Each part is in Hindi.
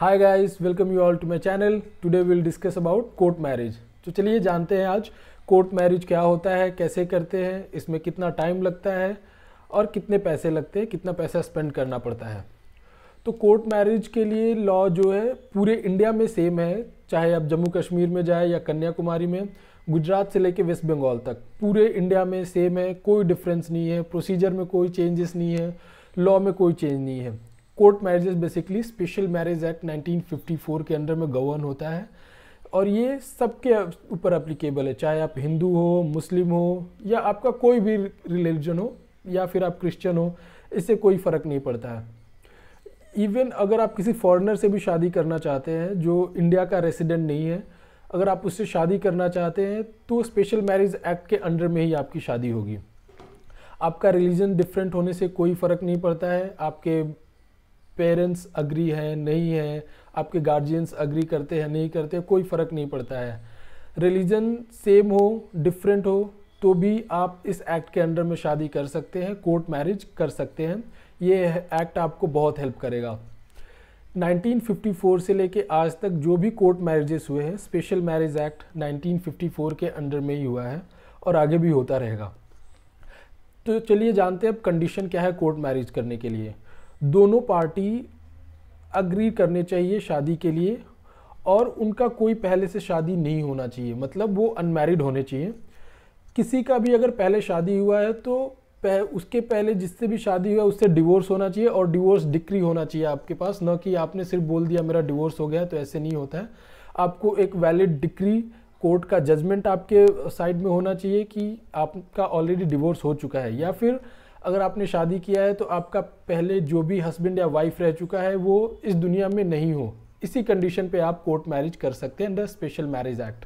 hi guys welcome you all to my channel today will discuss about court marriage तो चलिए जानते हैं आज कोर्ट मैरिज क्या होता है कैसे करते हैं इसमें कितना टाइम लगता है और कितने पैसे लगते हैं कितना पैसा स्पेंड करना पड़ता है तो कोर्ट मैरिज के लिए लॉ जो है पूरे इंडिया में सेम है चाहे आप जम्मू कश्मीर में जाए या कन्याकुमारी में गुजरात से लेके वेस्ट बंगाल तक पूरे इंडिया में सेम है कोई डिफरेंस नहीं है प्रोसीजर में कोई चेंजेस नहीं है लॉ में कोई चेंज नहीं है court marriages basically special marriage act 1954 के अंडर में गवर्न होता है और ये सबके ऊपर अप्लीकेबल है चाहे आप हिंदू हो मुस्लिम हो या आपका कोई भी रिलीजन हो या फिर आप क्रिश्चियन हो इससे कोई फ़र्क नहीं पड़ता है इवन अगर आप किसी फॉरेनर से भी शादी करना चाहते हैं जो इंडिया का रेसिडेंट नहीं है अगर आप उससे शादी करना चाहते हैं तो स्पेशल मैरिज एक्ट के अंडर में ही आपकी शादी होगी आपका रिलीजन डिफरेंट होने से कोई फ़र्क नहीं पड़ता है आपके पेरेंट्स अग्री हैं नहीं हैं आपके गार्जियंस अग्री करते हैं नहीं करते कोई फ़र्क नहीं पड़ता है रिलीजन सेम हो डिफरेंट हो तो भी आप इस एक्ट के अंडर में शादी कर सकते हैं कोर्ट मैरिज कर सकते हैं ये एक्ट आपको बहुत हेल्प करेगा 1954 से लेके आज तक जो भी कोर्ट मैरिजेस हुए हैं स्पेशल मैरिज एक्ट 1954 के अंडर में ही हुआ है और आगे भी होता रहेगा तो चलिए जानते हैं अब कंडीशन क्या है कोर्ट मैरिज करने के लिए दोनों पार्टी अग्री करने चाहिए शादी के लिए और उनका कोई पहले से शादी नहीं होना चाहिए मतलब वो अनमैरिड होने चाहिए किसी का भी अगर पहले शादी हुआ है तो पह, उसके पहले जिससे भी शादी हुआ उससे डिवोर्स होना चाहिए और डिवोर्स डिक्री होना चाहिए आपके पास न कि आपने सिर्फ बोल दिया मेरा डिवोर्स हो गया तो ऐसे नहीं होता है आपको एक वैलिड डिक्री कोर्ट का जजमेंट आपके साइड में होना चाहिए कि आपका ऑलरेडी डिवोर्स हो चुका है या फिर अगर आपने शादी किया है तो आपका पहले जो भी हस्बैंड या वाइफ रह चुका है वो इस दुनिया में नहीं हो इसी कंडीशन पे आप कोर्ट मैरिज कर सकते हैं अंडर स्पेशल मैरिज एक्ट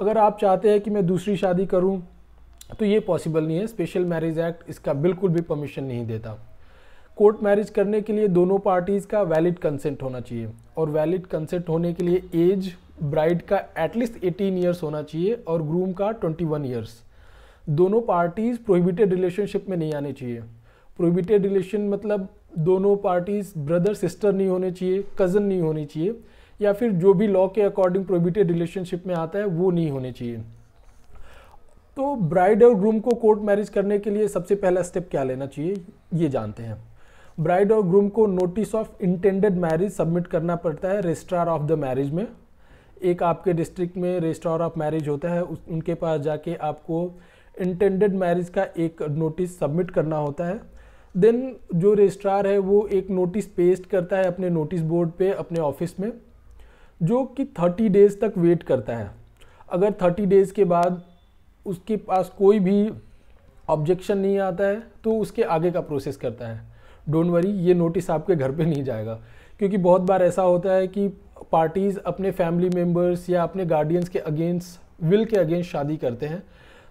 अगर आप चाहते हैं कि मैं दूसरी शादी करूं तो ये पॉसिबल नहीं है स्पेशल मैरिज एक्ट इसका बिल्कुल भी परमिशन नहीं देता कोर्ट मैरिज करने के लिए दोनों पार्टीज़ का वैलिड कंसेंट होना चाहिए और वैलिड कंसेंट होने के लिए एज ब्राइड का एटलीस्ट 18 ईयर्स होना चाहिए और ग्रूम का 21 ईयर्स दोनों पार्टीज़ प्रोहिबिटेड रिलेशनशिप में नहीं आने चाहिए प्रोहिबिटेड रिलेशन मतलब दोनों पार्टीज़ ब्रदर सिस्टर नहीं होने चाहिए कज़न नहीं होने चाहिए या फिर जो भी लॉ के अकॉर्डिंग प्रोहिबिटेड रिलेशनशिप में आता है वो नहीं होने चाहिए तो ब्राइड और ग्रूम को कोर्ट मैरिज करने के लिए सबसे पहला स्टेप क्या लेना चाहिए ये जानते हैं ब्राइड और ग्रूम को notice of intended marriage submit करना पड़ता है रजिस्ट्रार ऑफ द मैरिज में एक आपके डिस्ट्रिक्ट में रजिस्ट्रार ऑफ मैरिज होता है उनके पास जाके आपको इंटेंडेड मैरिज का एक नोटिस सबमिट करना होता है देन जो रजिस्ट्रार है वो एक नोटिस पेस्ट करता है अपने नोटिस बोर्ड पे अपने ऑफिस में जो कि थर्टी डेज़ तक वेट करता है अगर थर्टी डेज़ के बाद उसके पास कोई भी ऑब्जेक्शन नहीं आता है तो उसके आगे का प्रोसेस करता है डोंट वरी ये नोटिस आपके घर पे नहीं जाएगा क्योंकि बहुत बार ऐसा होता है कि पार्टीज़ अपने फैमिली मेम्बर्स या अपने गार्डियंस के अगेंस्ट विल के अगेंस्ट शादी करते हैं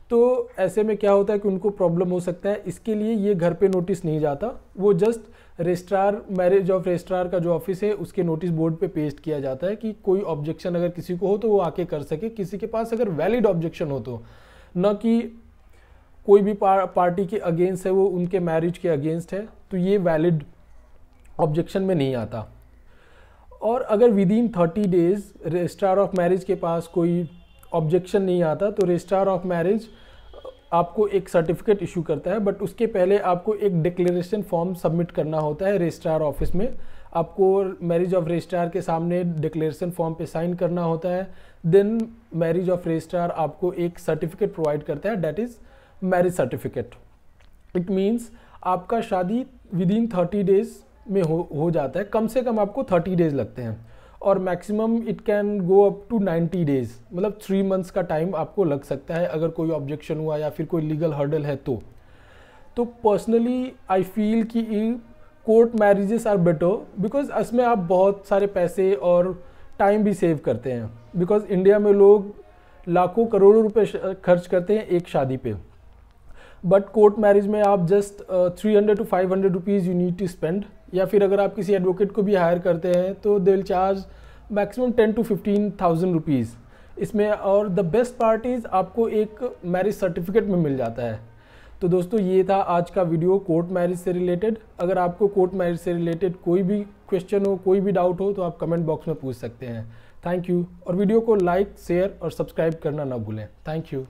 तो ऐसे में क्या होता है कि उनको प्रॉब्लम हो सकता है इसके लिए ये घर पे नोटिस नहीं जाता वो just registrar marriage of registrar का जो ऑफिस है उसके नोटिस बोर्ड पे पेस्ट किया जाता है कि कोई ऑब्जेक्शन अगर किसी को हो तो वो आके कर सके किसी के पास अगर वैलिड ऑब्जेक्शन हो तो न कि कोई भी पार, पार्टी के अगेंस्ट है वो उनके मैरिज के अगेंस्ट है तो ये वैलिड ऑब्जेक्शन में नहीं आता और अगर within thirty days registrar of marriage के पास कोई ऑब्जेक्शन नहीं आता तो रजिस्ट्रार ऑफ मैरिज आपको एक सर्टिफिकेट इशू करता है बट उसके पहले आपको एक डिक्लेरेशन फॉर्म सबमिट करना होता है रजिस्ट्रार ऑफिस में आपको मैरिज ऑफ रजिस्ट्रार के सामने डिक्लेरेशन फॉर्म पे साइन करना होता है देन मैरिज ऑफ रजिस्ट्रार आपको एक सर्टिफिकेट प्रोवाइड करता है that is marriage certificate it means आपका शादी विद इन थर्टी डेज़ में हो हो जाता है कम से कम आपको थर्टी डेज़ लगते हैं और maximum it can go up to 90 days मतलब थ्री मंथ्स का टाइम आपको लग सकता है अगर कोई ऑब्जेक्शन हुआ या फिर कोई लीगल हर्डल है तो तो पर्सनली आई फील कि court marriages are better because इसमें आप बहुत सारे पैसे और टाइम भी सेव करते हैं बिकॉज इंडिया में लोग लाखों करोड़ों रुपए खर्च करते हैं एक शादी पे बट कोर्ट मैरिज में आप just three hundred to five hundred rupees you need to spend या फिर अगर आप किसी एडवोकेट को भी हायर करते हैं तो they will charge maximum ten to fifteen thousand rupees इसमें और द बेस्ट पार्ट इज़ आपको एक मैरिज सर्टिफिकेट में मिल जाता है तो दोस्तों ये था आज का वीडियो कोर्ट मैरिज से रिलेटेड अगर आपको कोर्ट मैरिज से रिलेटेड कोई भी क्वेश्चन हो कोई भी डाउट हो तो आप कमेंट बॉक्स में पूछ सकते हैं थैंक यू और वीडियो को लाइक शेयर और सब्सक्राइब करना ना भूलें थैंक यू